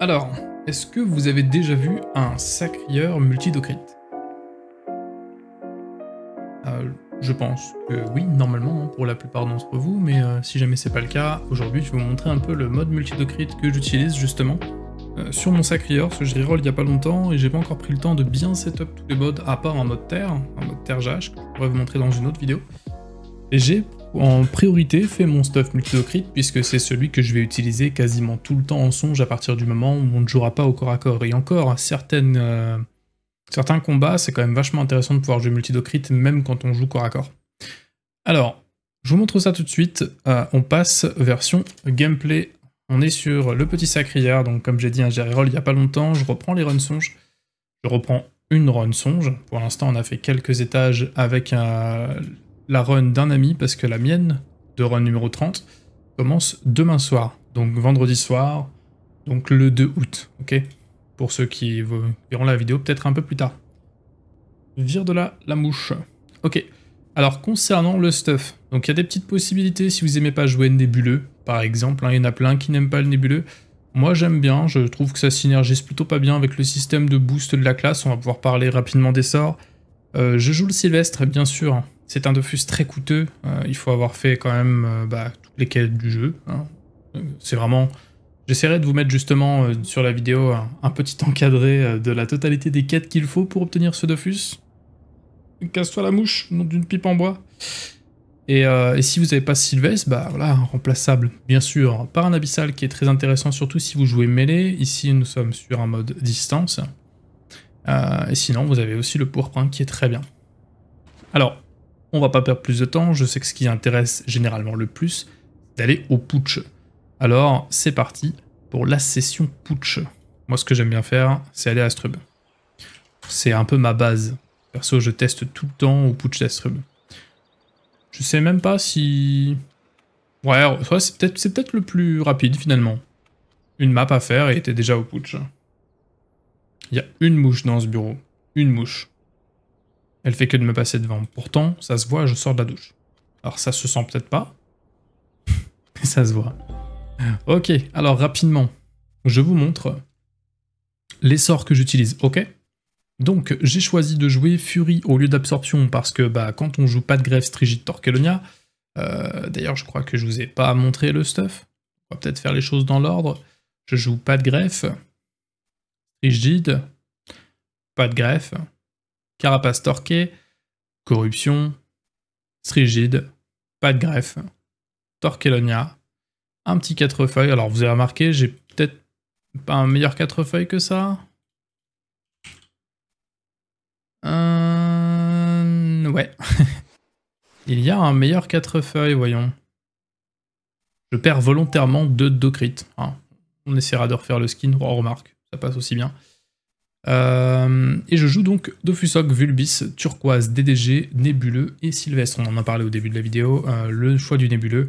Alors, est-ce que vous avez déjà vu un sacrieur multidocrite euh, Je pense que oui, normalement, hein, pour la plupart d'entre vous, mais euh, si jamais c'est pas le cas, aujourd'hui je vais vous montrer un peu le mode multidocrite que j'utilise justement euh, sur mon sacrieur, ce que je reroll il y a pas longtemps et j'ai pas encore pris le temps de bien setup tous les modes à part en mode terre, en mode terre jache, que je pourrais vous montrer dans une autre vidéo. Et j'ai en priorité fais mon stuff multidocrite puisque c'est celui que je vais utiliser quasiment tout le temps en songe à partir du moment où on ne jouera pas au corps à corps. Et encore, euh, certains combats, c'est quand même vachement intéressant de pouvoir jouer multidocrite même quand on joue corps à corps. Alors, je vous montre ça tout de suite. Euh, on passe version gameplay. On est sur le petit sacrière, donc comme j'ai dit, un hein, Roll il n'y a pas longtemps. Je reprends les runs songes. Je reprends une run songe. Pour l'instant, on a fait quelques étages avec un la run d'un ami parce que la mienne, de run numéro 30, commence demain soir. Donc vendredi soir, donc le 2 août, ok Pour ceux qui verront la vidéo peut-être un peu plus tard. Vire de là la mouche. Ok. Alors concernant le stuff, donc il y a des petites possibilités si vous aimez pas jouer nébuleux, par exemple, hein, il y en a plein qui n'aiment pas le nébuleux. Moi j'aime bien, je trouve que ça synergise plutôt pas bien avec le système de boost de la classe, on va pouvoir parler rapidement des sorts. Euh, je joue le Sylvestre bien sûr, c'est un Dofus très coûteux. Euh, il faut avoir fait quand même euh, bah, toutes les quêtes du jeu. Hein. C'est vraiment. J'essaierai de vous mettre justement euh, sur la vidéo un, petit encadré de la totalité des quêtes qu'il faut pour obtenir ce Dofus. Casse-toi la mouche, nom d'une pipe en bois. Et, si vous n'avez pas Sylvestre, bah voilà, remplaçable, bien sûr, par un abyssal qui est très intéressant, surtout si vous jouez mêlé. Ici, nous sommes sur un mode distance. et sinon, vous avez aussi le pourpre qui est très bien. Alors, on va pas perdre plus de temps, je sais que ce qui intéresse généralement le plus, c'est d'aller au putsch. Alors, c'est parti pour la session putsch. Moi, ce que j'aime bien faire, c'est aller à Astrub. C'est un peu ma base. Perso, je teste tout le temps au putsch d'Astrub. Je sais même pas si... Ouais, c'est peut-être le plus rapide, finalement. Une map à faire et t'es déjà au putsch. Il y a une mouche dans ce bureau. Une mouche. Elle fait que de me passer devant. Pourtant, ça se voit, je sors de la douche. Alors ça se sent peut-être pas, mais ça se voit. Ok, alors rapidement, je vous montre les sorts que j'utilise, ok Donc j'ai choisi de jouer Fury au lieu d'Absorption parce que bah, quand on joue pas de greffe, Strigide, Torquelonia, euh, d'ailleurs je crois que je vous ai pas montré le stuff, on va peut-être faire les choses dans l'ordre, je joue pas de greffe, Strigide, pas de greffe, carapace torquée, corruption, strigide, pas de greffe, torquelonia, un petit quatre feuilles. Alors vous avez remarqué, j'ai peut-être pas un meilleur quatre feuilles que ça euh, Ouais. Il y a un meilleur quatre feuilles, voyons. Je perds volontairement deux docrites. Hein. On essaiera de refaire le skin, on remarque, ça passe aussi bien. Euh, et je joue donc Dofusok, Vulbis, Turquoise, DDG, Nébuleux et Sylvestre. On en a parlé au début de la vidéo, euh, le choix du Nébuleux.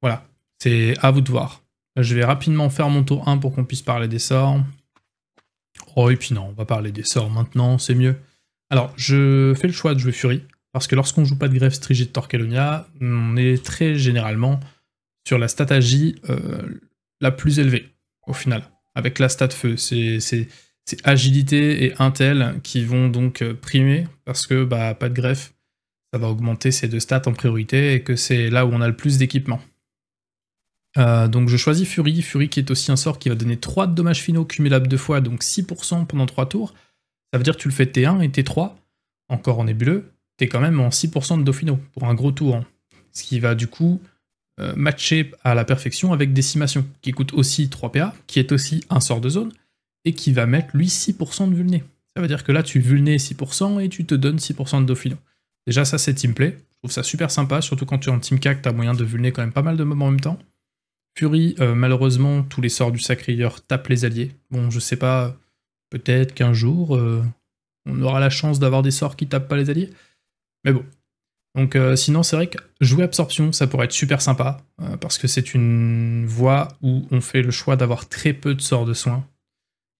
Voilà, c'est à vous de voir. Je vais rapidement faire mon tour 1 pour qu'on puisse parler des sorts. Oh, et puis non, on va parler des sorts maintenant, c'est mieux. Alors, je fais le choix de jouer Fury, parce que lorsqu'on joue pas de grève Strigid Torkelonia, on est très généralement sur la stat euh, la plus élevée, au final, avec la stat feu. C'est c'est agilité et Intel qui vont donc euh, primer parce que bah, pas de greffe, ça va augmenter ces deux stats en priorité et que c'est là où on a le plus d'équipement. Euh, donc je choisis Fury, Fury qui est aussi un sort qui va donner 3 de dommages finaux cumulables deux fois, donc 6% pendant 3 tours. Ça veut dire que tu le fais T1 et T3, encore en nébuleux, t'es quand même en 6% de Dauphino pour un gros tour. Hein. Ce qui va du coup euh, matcher à la perfection avec Décimation, qui coûte aussi 3 PA, qui est aussi un sort de zone, et qui va mettre lui 6% de vulné. Ça veut dire que là tu vulné 6% et tu te donnes 6% de Dauphinon. Déjà ça c'est teamplay, je trouve ça super sympa, surtout quand tu es en team CAC, as moyen de vulné quand même pas mal de moments en même temps. Fury, euh, malheureusement, tous les sorts du Sacrilleur tapent les alliés. Bon, je sais pas, peut-être qu'un jour, euh, on aura la chance d'avoir des sorts qui tapent pas les alliés. Mais bon. Donc euh, sinon, c'est vrai que jouer absorption, ça pourrait être super sympa, parce que c'est une voie où on fait le choix d'avoir très peu de sorts de soins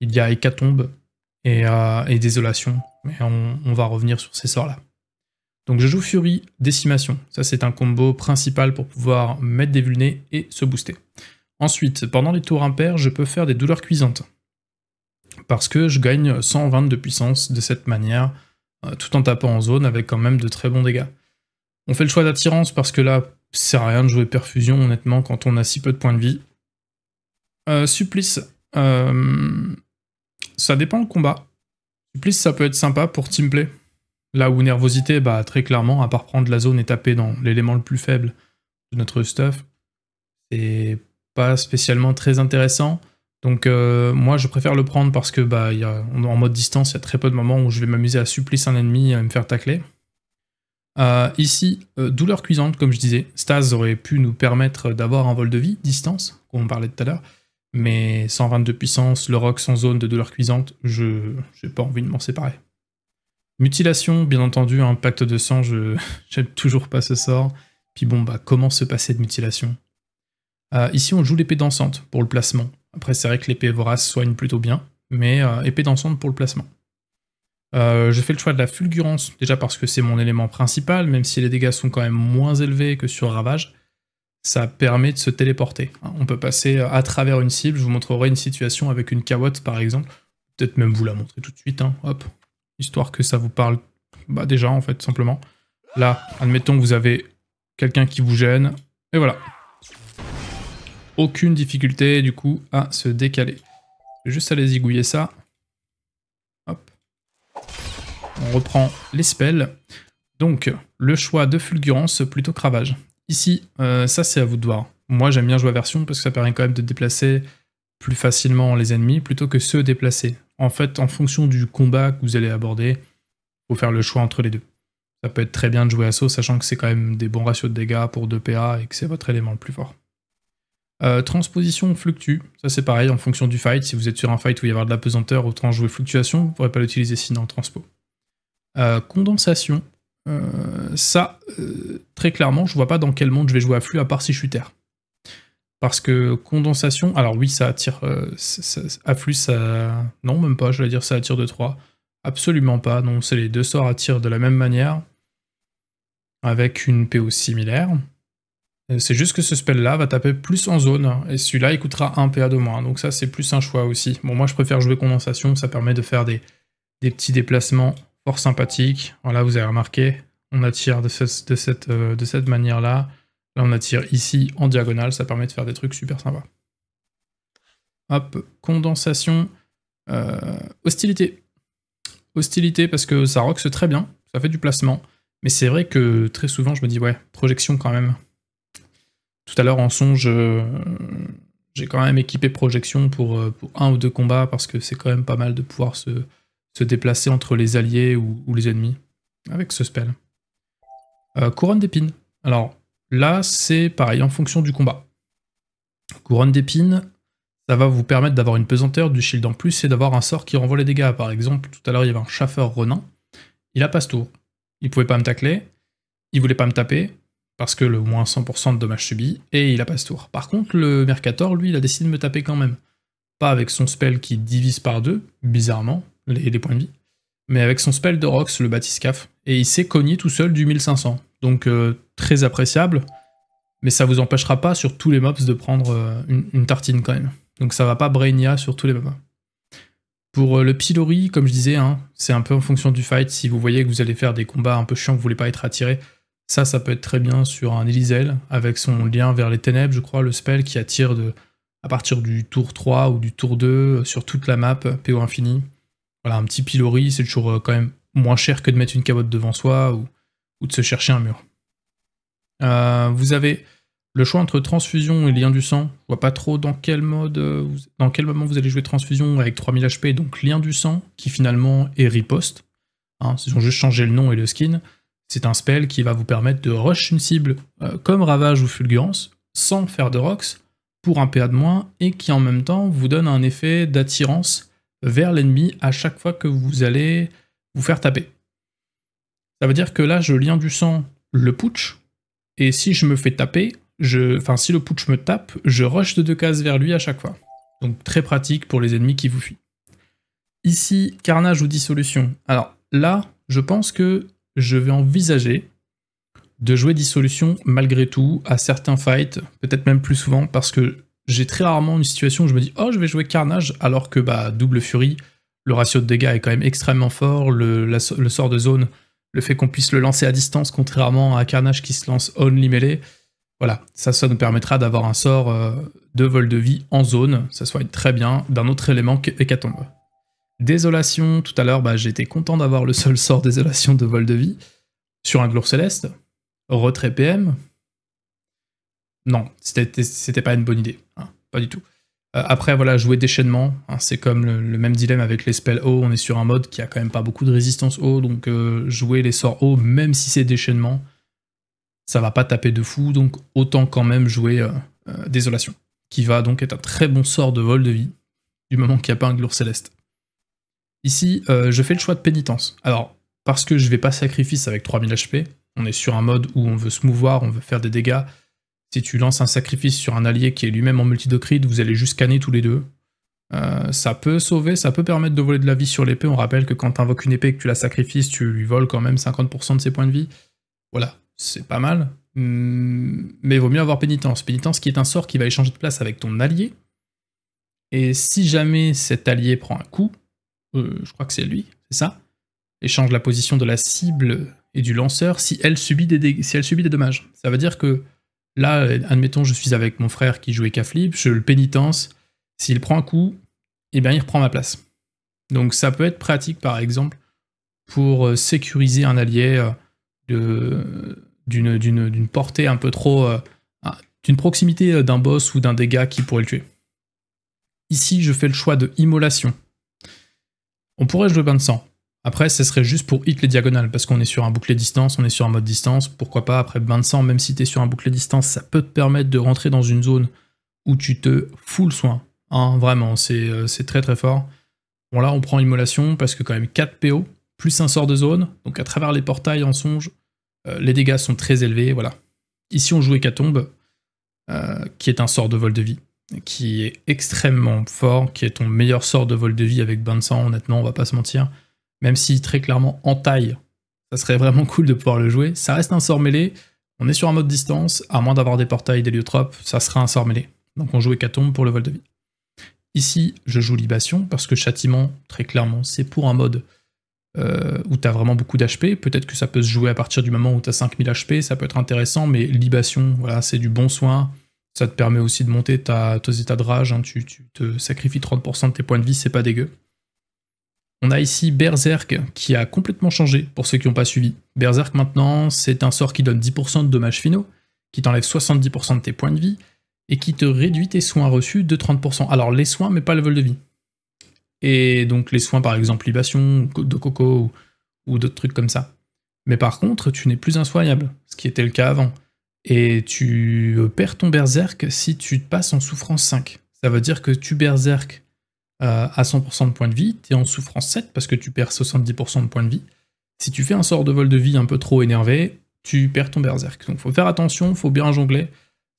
il y a Hécatombe et, euh, Désolation, mais on, va revenir sur ces sorts-là. Donc je joue Fury, Décimation, ça c'est un combo principal pour pouvoir mettre des vulnés et se booster. Ensuite, pendant les tours impairs, je peux faire des douleurs cuisantes, parce que je gagne 120 de puissance de cette manière, euh, tout en tapant en zone avec quand même de très bons dégâts. On fait le choix d'attirance parce que là, sert à rien de jouer perfusion honnêtement quand on a si peu de points de vie. Euh, supplice ça dépend le combat. Supplice, ça peut être sympa pour teamplay. Là où nervosité, bah très clairement, à part prendre la zone et taper dans l'élément le plus faible de notre stuff, c'est pas spécialement très intéressant. Donc euh, moi je préfère le prendre parce que bah, en mode distance, il y a très peu de moments où je vais m'amuser à supplice un ennemi et à me faire tacler. Euh, ici, euh, douleur cuisante, comme je disais, Stas aurait pu nous permettre d'avoir un vol de vie, distance, comme on parlait tout à l'heure mais 122 puissance, le rock sans zone de douleur cuisante, je n'ai pas envie de m'en séparer. Mutilation, bien entendu, un pacte de sang, je j'aime toujours pas ce sort. Puis bon, bah comment se passer de mutilation ah, Ici, on joue l'épée dansante pour le placement. Après, c'est vrai que l'épée vorace soigne plutôt bien, mais euh, épée dansante pour le placement. Euh, je fais le choix de la fulgurance, déjà parce que c'est mon élément principal, même si les dégâts sont quand même moins élevés que sur Ravage ça permet de se téléporter. Hein, on peut passer euh, à travers une cible, je vous montrerai une situation avec une cavotte, par exemple, peut-être même vous la montrer tout de suite, hein, hop, histoire que ça vous parle bah, déjà en fait, simplement. Là, admettons que vous avez quelqu'un qui vous gêne, et voilà. Aucune difficulté du coup à se décaler. Je vais juste aller zigouiller ça. Hop. On reprend les spells. Donc, le choix de fulgurance plutôt cravage. Ici, euh, ça c'est à vous de voir. Moi j'aime bien jouer à version parce que ça permet quand même de déplacer plus facilement les ennemis plutôt que se déplacer. En fait, en fonction du combat que vous allez aborder, il faut faire le choix entre les deux. Ça peut être très bien de jouer à assaut, sachant que c'est quand même des bons ratios de dégâts pour 2 PA et que c'est votre élément le plus fort. Euh, transposition fluctue, ça c'est pareil en fonction du fight. Si vous êtes sur un fight où il y avoir de la pesanteur, autant jouer fluctuation, vous ne pourrez pas l'utiliser sinon en transpo. Euh, condensation, euh, ça, euh, très clairement, je vois pas dans quel monde je vais jouer à flux à part si je suis terre. Parce que condensation, alors oui, ça attire. Euh, afflux, ça. Non, même pas, je vais dire ça attire de 3. Absolument pas. Non, c'est les deux sorts attirent de la même manière. Avec une PO similaire. C'est juste que ce spell-là va taper plus en zone, hein, et celui-là il coûtera 1 PA de moins, donc ça c'est plus un choix aussi. Bon, moi je préfère jouer condensation, ça permet de faire des petits déplacements fort sympathique. Voilà, vous avez remarqué, on attire de, euh, de cette, manière-là. Là, on attire ici en diagonale, ça permet de faire des trucs super sympas. Hop, condensation, euh, hostilité. Hostilité parce que ça roxe très bien, ça fait du placement. Mais c'est vrai que très souvent, je me dis, ouais, projection quand même. Tout à l'heure, en songe, euh, j'ai quand même équipé projection pour un ou deux combats parce que c'est quand même pas mal de pouvoir se se déplacer entre les alliés ou, les ennemis avec ce spell. Euh, couronne d'épines. Alors là, c'est pareil en fonction du combat. Couronne d'épines, ça va vous permettre d'avoir une pesanteur, du shield en plus et d'avoir un sort qui renvoie les dégâts. Par exemple, tout à l'heure, il y avait un chaffeur renin. Il a passe tour. Il pouvait pas me tacler. Il voulait pas me taper parce que le moins 100% de dommages subis et il a passe tour. Par contre, le Mercator, lui, il a décidé de me taper quand même. Pas avec son spell qui divise par deux, bizarrement, les, points de vie, mais avec son spell de Rox, le Batiscaf, et il s'est cogné tout seul du 1500. Donc euh, très appréciable, mais ça vous empêchera pas sur tous les mobs de prendre euh, une, tartine quand même. Donc ça va pas Brainia sur tous les mobs. Pour euh, le Pilori, comme je disais, hein, c'est un peu en fonction du fight. Si vous voyez que vous allez faire des combats un peu chiants, que vous voulez pas être attiré, ça, ça peut être très bien sur un elizel avec son lien vers les ténèbres, je crois, le spell qui attire de, à partir du tour 3 ou du tour 2 sur toute la map, PO infini voilà, un petit pilori, c'est toujours euh, quand même moins cher que de mettre une cabotte devant soi ou, de se chercher un mur. Euh, vous avez le choix entre transfusion et lien du sang. Je vois pas trop dans quel mode, euh, dans quel moment vous allez jouer transfusion avec 3000 HP, donc lien du sang, qui finalement est riposte. Hein, ils ont juste changé le nom et le skin. C'est un spell qui va vous permettre de rush une cible comme Ravage ou Fulgurance sans faire de rocks pour un PA de moins et qui en même temps vous donne un effet d'attirance vers l'ennemi à chaque fois que vous allez vous faire taper. Ça veut dire que là, je liens du sang le putsch, et si je me fais taper, je... enfin si le putsch me tape, je rush de deux cases vers lui à chaque fois. Donc très pratique pour les ennemis qui vous fuient. Ici, carnage ou dissolution. Alors là, je pense que je vais envisager de jouer dissolution malgré tout à certains fights, peut-être même plus souvent, parce que j'ai très rarement une situation où je me dis oh je vais jouer Carnage alors que bah double Fury, le ratio de dégâts est quand même extrêmement fort, le, sort de zone, le fait qu'on puisse le lancer à distance contrairement à Carnage qui se lance only melee, voilà, ça ça nous permettra d'avoir un sort euh, de vol de vie en zone, ça soigne très bien d'un autre élément qu'Hécatombe. Désolation, tout à l'heure bah, j'étais content d'avoir le seul sort Désolation de vol de vie sur un glour céleste, retrait PM, non, c'était pas une bonne idée, hein, pas du tout. Euh, après, voilà, jouer déchaînement, hein, c'est comme le, même dilemme avec les spells haut, on est sur un mode qui a quand même pas beaucoup de résistance haut, donc euh, jouer les sorts haut, même si c'est déchaînement, ça va pas taper de fou, donc autant quand même jouer euh, Désolation, qui va donc être un très bon sort de vol de vie, du moment qu'il n'y a pas un glour céleste. Ici, je fais le choix de pénitence. Alors, parce que je vais pas sacrifice avec 3000 HP, on est sur un mode où on veut se mouvoir, on veut faire des dégâts, si tu lances un sacrifice sur un allié qui est lui-même en multidocrite, vous allez juste scanner tous les deux. Euh, ça peut sauver, ça peut permettre de voler de la vie sur l'épée. On rappelle que quand tu invoques une épée et que tu la sacrifices, tu lui voles quand même 50% de ses points de vie. Voilà, c'est pas mal. Hmm, mais il vaut mieux avoir pénitence. Pénitence qui est un sort qui va échanger de place avec ton allié. Et si jamais cet allié prend un coup, euh, je crois que c'est lui, c'est ça, échange la position de la cible et du lanceur si elle subit des, si elle subit des dommages. Ça veut dire que Là, admettons, je suis avec mon frère qui jouait k je le pénitence. S'il prend un coup, eh bien, il reprend ma place. Donc ça peut être pratique, par exemple, pour euh, sécuriser un allié euh, d'une portée un peu trop... Euh, ah, d'une proximité d'un boss ou d'un dégât qui pourrait le tuer. Ici, je fais le choix de immolation. On pourrait jouer bain de sang, après, ce serait juste pour hit les diagonales, parce qu'on est sur un bouclé distance, on est sur un mode distance, pourquoi pas, après bain même si tu es sur un bouclé distance, ça peut te permettre de rentrer dans une zone où tu te fous le soin. Hein, vraiment, euh, c'est très très fort. Bon là, on prend immolation, parce que quand même 4 PO, plus un sort de zone, donc à travers les portails en songe, euh, les dégâts sont très élevés, voilà. Ici, on joue Hécatombe, euh, qui est un sort de vol de vie, qui est extrêmement fort, qui est ton meilleur sort de vol de vie avec bain de sang, honnêtement, on va pas se mentir même si très clairement en taille, ça serait vraiment cool de pouvoir le jouer. Ça reste un sort mêlé, on est sur un mode distance, à moins d'avoir des portails d'héliotropes, ça sera un sort mêlé. Donc on joue Hécatombe pour le vol de vie. Ici, je joue Libation, parce que Châtiment, très clairement, c'est pour un mode euh, où tu as vraiment beaucoup d'HP. Peut-être que ça peut se jouer à partir du moment où tu as 5000 HP, ça peut être intéressant, mais Libation, voilà, c'est du bon soin. Ça te permet aussi de monter ta, tes états de rage, hein. tu, tu, te sacrifies 30% de tes points de vie, c'est pas dégueu. On a ici Berserk qui a complètement changé pour ceux qui n'ont pas suivi. Berserk maintenant, c'est un sort qui donne 10% de dommages finaux, qui t'enlève 70% de tes points de vie, et qui te réduit tes soins reçus de 30%. Alors les soins, mais pas le vol de vie. Et donc les soins par exemple libation, de coco ou, d'autres trucs comme ça. Mais par contre, tu n'es plus insoignable, ce qui était le cas avant. Et tu perds ton berserk si tu te passes en souffrance 5. Ça veut dire que tu berserk euh, à 100% de points de vie, t'es en souffrance 7 parce que tu perds 70% de points de vie. Si tu fais un sort de vol de vie un peu trop énervé, tu perds ton berserk. Donc faut faire attention, faut bien jongler.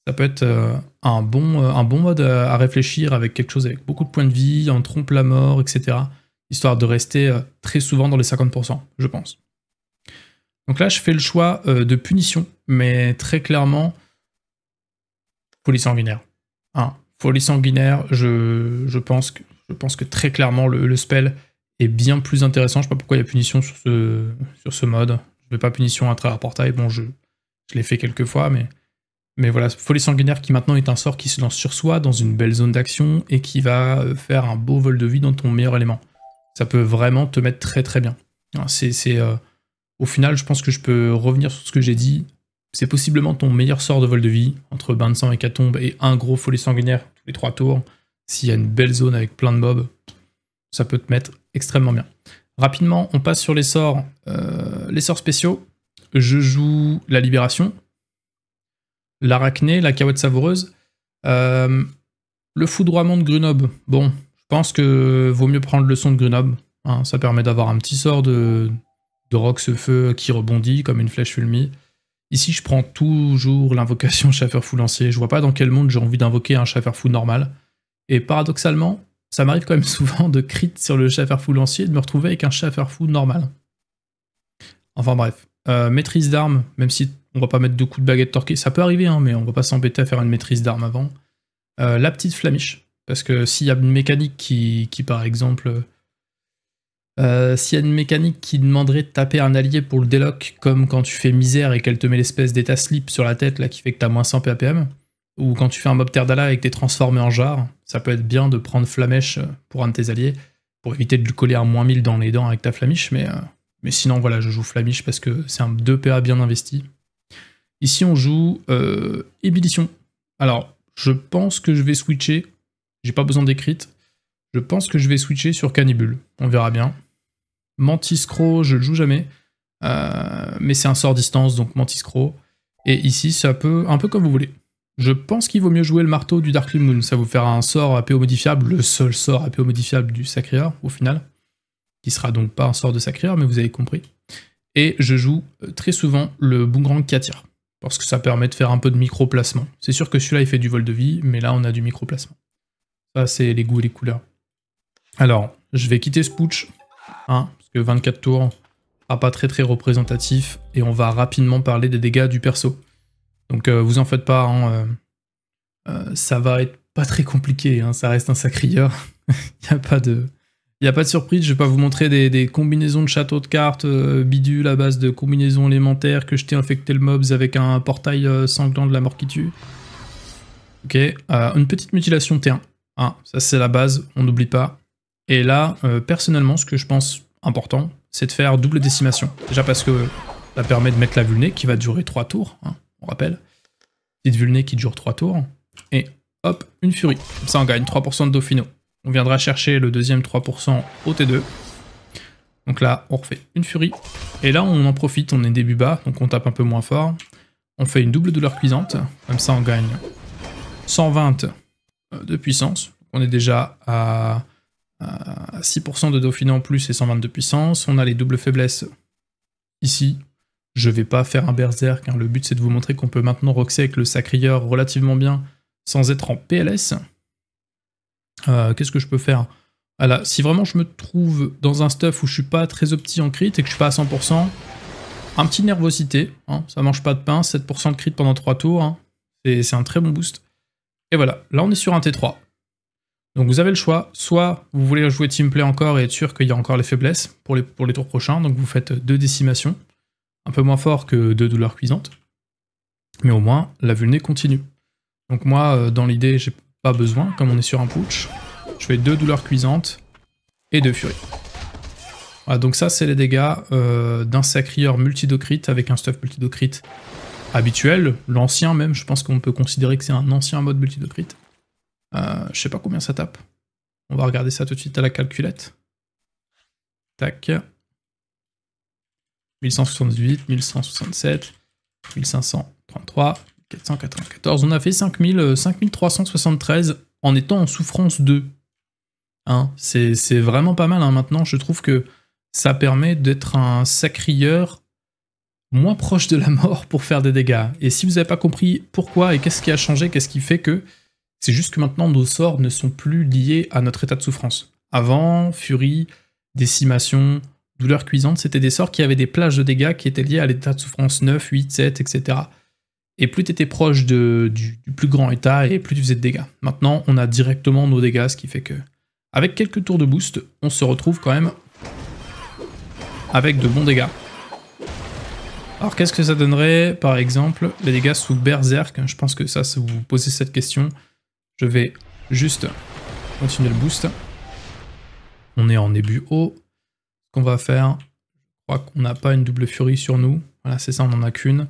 Ça peut être euh, un, bon, euh, un bon mode à, réfléchir avec quelque chose avec beaucoup de points de vie, en trompe la mort, etc. Histoire de rester très souvent dans les 50%, je pense. Donc là, je fais le choix de punition, mais très clairement, folie sanguinaire. Hein, folie sanguinaire, je, je pense que je pense que très clairement, le, spell est bien plus intéressant. Je sais pas pourquoi il y a punition sur ce, sur ce mode. Je ne pas punition à travers portail. Bon, je, je l'ai fait quelques fois, mais, mais voilà. Folie sanguinaire qui maintenant est un sort qui se lance sur soi dans une belle zone d'action et qui va euh, faire un beau vol de vie dans ton meilleur élément. Ça peut vraiment te mettre très très bien. C'est, euh, au final, je pense que je peux revenir sur ce que j'ai dit. C'est possiblement ton meilleur sort de vol de vie entre bain de sang et catombe et un gros folie sanguinaire tous les trois tours. S'il y a une belle zone avec plein de mobs, ça peut te mettre extrêmement bien. Rapidement, on passe sur les sorts, euh, les sorts spéciaux. Je joue la Libération, l'arachné, la cahuette savoureuse, euh, le foudroiement de Grenoble. Bon, je pense que vaut mieux prendre le son de Grenoble. Hein. ça permet d'avoir un petit sort de, de feu qui rebondit comme une flèche fulmie. Ici, je prends toujours l'invocation chaffeur Fou Lancier. Je vois pas dans quel monde j'ai envie d'invoquer un chasseur Fou normal. Et paradoxalement, ça m'arrive quand même souvent de crit sur le fou lancier et de me retrouver avec un fou normal. Enfin bref, euh, maîtrise d'armes, même si on va pas mettre deux coups de baguette torquée, ça peut arriver, hein, mais on va pas s'embêter à faire une maîtrise d'armes avant. Euh, la petite flamiche, parce que s'il y a une mécanique qui, par exemple... Euh, s'il y a une mécanique qui demanderait de taper un allié pour le déloc, comme quand tu fais misère et qu'elle te met l'espèce d'état slip sur la tête là qui fait que t'as moins 100 PAPM, ou quand tu fais un mob Terdala et que t'es transformé en jarre, ça peut être bien de prendre Flamèche euh, pour un de tes alliés, pour éviter de lui coller à moins 1000 dans les dents avec ta Flamiche, mais, euh, mais sinon, voilà, je joue Flamiche parce que c'est un 2PA bien investi. Ici, on joue euh, Alors, je pense que je vais switcher, j'ai pas besoin d'écrit, je pense que je vais switcher sur Cannibule, on verra bien. Mantiscro, je le joue jamais, euh, mais c'est un sort distance, donc Mantiscro. Et ici, ça peut, un peu comme vous voulez. Je pense qu'il vaut mieux jouer le marteau du Darkly Moon. Ça vous fera un sort APO modifiable, le seul sort APO modifiable du sacré au final. Qui sera donc pas un sort de Sacrier, mais vous avez compris. Et je joue euh, très souvent le Boomerang qui attire. Parce que ça permet de faire un peu de micro-placement. C'est sûr que celui-là, il fait du vol de vie, mais là, on a du micro-placement. Ça, c'est les goûts et les couleurs. Alors, je vais quitter ce hein, parce que 24 tours, pas très très représentatif, et on va rapidement parler des dégâts du perso. Donc euh, vous en faites pas, hein, euh, euh, ça va être pas très compliqué, hein, ça reste un sacrieur. Il a pas de... Il n'y a pas de surprise, je vais pas vous montrer des, combinaisons de châteaux de cartes bidules bidule à base de combinaisons élémentaires que je t'ai infecté le mobs avec un portail sanglant de la mort qui tue. Ok, une petite mutilation T1. Ah, ça c'est la base, on n'oublie pas. Et là, personnellement, ce que je pense important, c'est de faire double décimation. Déjà parce que ça permet de mettre la vulnée qui va durer 3 tours. Hein on rappelle. Petite vulné qui dure trois tours. Et hop, une furie. Comme ça, on gagne 3% de Dauphino. On viendra chercher le deuxième 3% au T2. Donc là, on refait une furie. Et là, on en profite, on est début bas, donc on tape un peu moins fort. On fait une double douleur cuisante. Comme ça, on gagne 120 euh, de puissance. On est déjà à, à 6% de Dauphino en plus et 120 de puissance. On a les doubles faiblesses ici, je vais pas faire un berserk, hein. le but c'est de vous montrer qu'on peut maintenant roxer avec le sacrieur relativement bien sans être en PLS. Euh, qu'est-ce que je peux faire ah Si vraiment je me trouve dans un stuff où je suis pas très opti en crit et que je suis pas à 100%, un petit nervosité, hein. ça mange pas de pain, 7% de crit pendant 3 tours, hein. c'est un très bon boost. Et voilà, là on est sur un T3. Donc vous avez le choix, soit vous voulez jouer teamplay encore et être sûr qu'il y a encore les faiblesses pour les, pour les tours prochains, donc vous faites deux décimations un peu moins fort que deux douleurs cuisantes, mais au moins la vulné continue. Donc moi, euh, dans l'idée, j'ai pas besoin, comme on est sur un putsch, je fais deux douleurs cuisantes et deux furies. Voilà, donc ça c'est les dégâts euh, d'un sacrieur multidocrite avec un stuff multidocrite habituel, l'ancien même, je pense qu'on peut considérer que c'est un ancien mode multidocrit. Euh, je sais pas combien ça tape. On va regarder ça tout de suite à la calculette. Tac. 1178, 1167, 1533, 494. On a fait 5373 euh, en étant en souffrance 2. Hein, c'est vraiment pas mal hein. maintenant. Je trouve que ça permet d'être un sacrieur moins proche de la mort pour faire des dégâts. Et si vous n'avez pas compris pourquoi et qu'est-ce qui a changé, qu'est-ce qui fait que c'est juste que maintenant nos sorts ne sont plus liés à notre état de souffrance. Avant, furie, décimation, douleur cuisante, c'était des sorts qui avaient des plages de dégâts qui étaient liées à l'état de souffrance 9, 8, 7, etc. Et plus tu étais proche du, plus grand état et plus tu faisais de dégâts. Maintenant, on a directement nos dégâts, ce qui fait que, avec quelques tours de boost, on se retrouve quand même avec de bons dégâts. Alors qu'est-ce que ça donnerait, par exemple, les dégâts sous Berserk Je pense que ça, si vous vous posez cette question, je vais juste continuer le boost. On est en début haut qu'on va faire, je crois qu'on n'a pas une double furie sur nous. Voilà, c'est ça, on n'en a qu'une.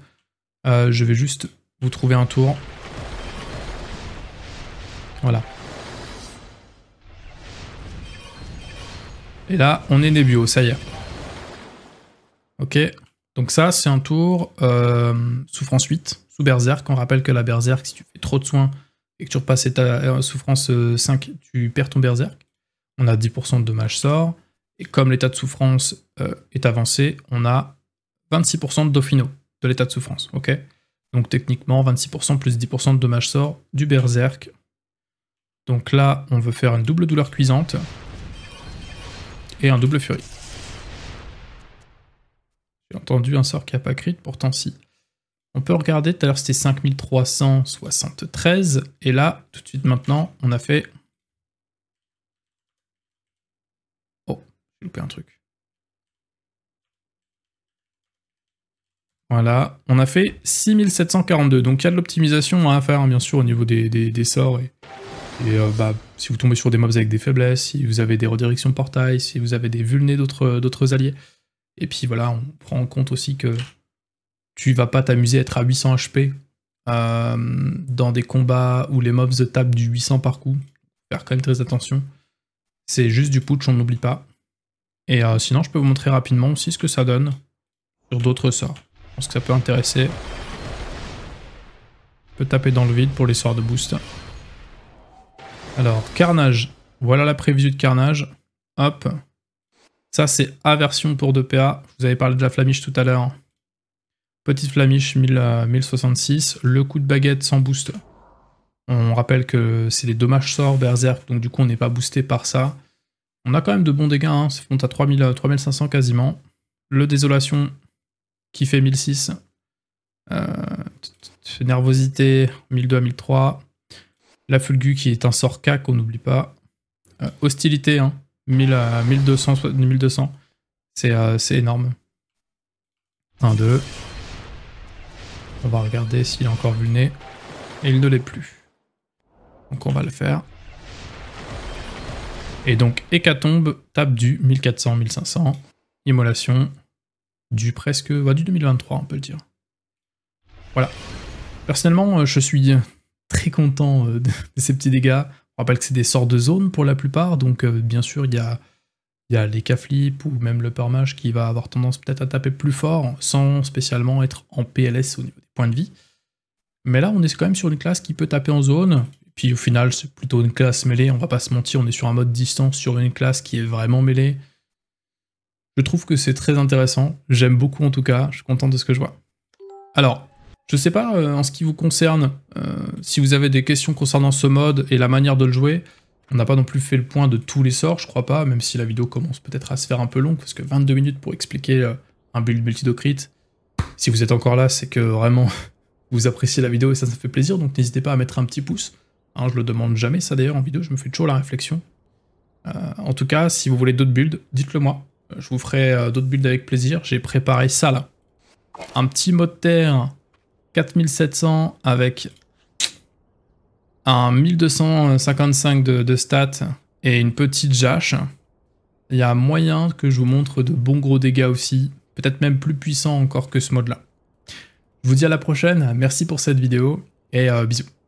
Euh, je vais juste vous trouver un tour. Voilà. Et là, on est des oh, ça y est. Ok, donc ça, c'est un tour euh, souffrance 8, sous berserk. On rappelle que la berserk, si tu fais trop de soins et que tu repasses ta euh, souffrance 5, tu perds ton berserk. On a 10% de dommages sort comme l'état de souffrance euh, est avancé, on a 26% de Dauphino de l'état de souffrance. ok Donc techniquement, 26% plus 10% de dommage sort du Berserk. Donc là, on veut faire une double douleur cuisante et un double furie. J'ai entendu un sort qui n'a pas crit, pourtant si. On peut regarder, tout à l'heure c'était 5373, et là, tout de suite maintenant, on a fait un truc. Voilà, on a fait 6742, donc il y a de l'optimisation à faire hein, bien sûr au niveau des, sorts. Et, euh, bah, si vous tombez sur des mobs avec des faiblesses, si vous avez des redirections de portail, si vous avez des vulnés d'autres alliés. Et puis voilà, on prend en compte aussi que tu vas pas t'amuser à être à 800 HP euh, dans des combats où les mobs tapent du 800 par coup. Faire quand même très attention. C'est juste du putsch, on n'oublie pas. Et euh, sinon, je peux vous montrer rapidement aussi ce que ça donne sur d'autres sorts. Je pense que ça peut intéresser. On peut taper dans le vide pour les sorts de boost. Alors, Carnage. Voilà la prévision de Carnage. Hop. Ça, c'est aversion pour 2PA. Vous avez parlé de la flamiche tout à l'heure. Petite flamiche 1066. Euh, le coup de baguette sans boost. On rappelle que c'est des dommages sorts berserk, donc du coup on n'est pas boosté par ça. On a quand même de bons dégâts, hein. se à 3000, 3500 quasiment. Le Désolation qui fait 1006. Euh, nervosité 1200 à La Fulgu qui est un sort K qu'on n'oublie pas. Euh, hostilité 1000 1200. 1200. C'est énorme. 1, 2. On va regarder s'il est encore vulné. Et il ne l'est plus. Donc on va le faire. Et donc, Hécatombe tape du 1400-1500. Immolation du presque bah, du 2023, on peut le dire. Voilà. Personnellement, euh, je suis très content euh, de ces petits dégâts. On rappelle que c'est des sorts de zone pour la plupart, donc euh, bien sûr, il y a, il y a les K-Flip ou même le Permage qui va avoir tendance peut-être à taper plus fort sans spécialement être en PLS au niveau des points de vie. Mais là, on est quand même sur une classe qui peut taper en zone puis au final, c'est plutôt une classe mêlée, on va pas se mentir, on est sur un mode distance, sur une classe qui est vraiment mêlée. Je trouve que c'est très intéressant, j'aime beaucoup en tout cas, je suis content de ce que je vois. Alors, je sais pas euh, en ce qui vous concerne, euh, si vous avez des questions concernant ce mode et la manière de le jouer, on n'a pas non plus fait le point de tous les sorts, je crois pas, même si la vidéo commence peut-être à se faire un peu longue, parce que 22 minutes pour expliquer euh, un build multidocrite, si vous êtes encore là, c'est que vraiment vous appréciez la vidéo et ça, ça fait plaisir, donc n'hésitez pas à mettre un petit pouce. Hein, je le demande jamais ça d'ailleurs en vidéo, je me fais toujours la réflexion. Euh, en tout cas, si vous voulez d'autres builds, dites-le moi. Euh, je vous ferai euh, d'autres builds avec plaisir. J'ai préparé ça là. Un petit mode terre 4700 avec un 1255 de, de stats et une petite jache. Il y a moyen que je vous montre de bons gros dégâts aussi. Peut-être même plus puissant encore que ce mode là. Je vous dis à la prochaine. Merci pour cette vidéo et bisous.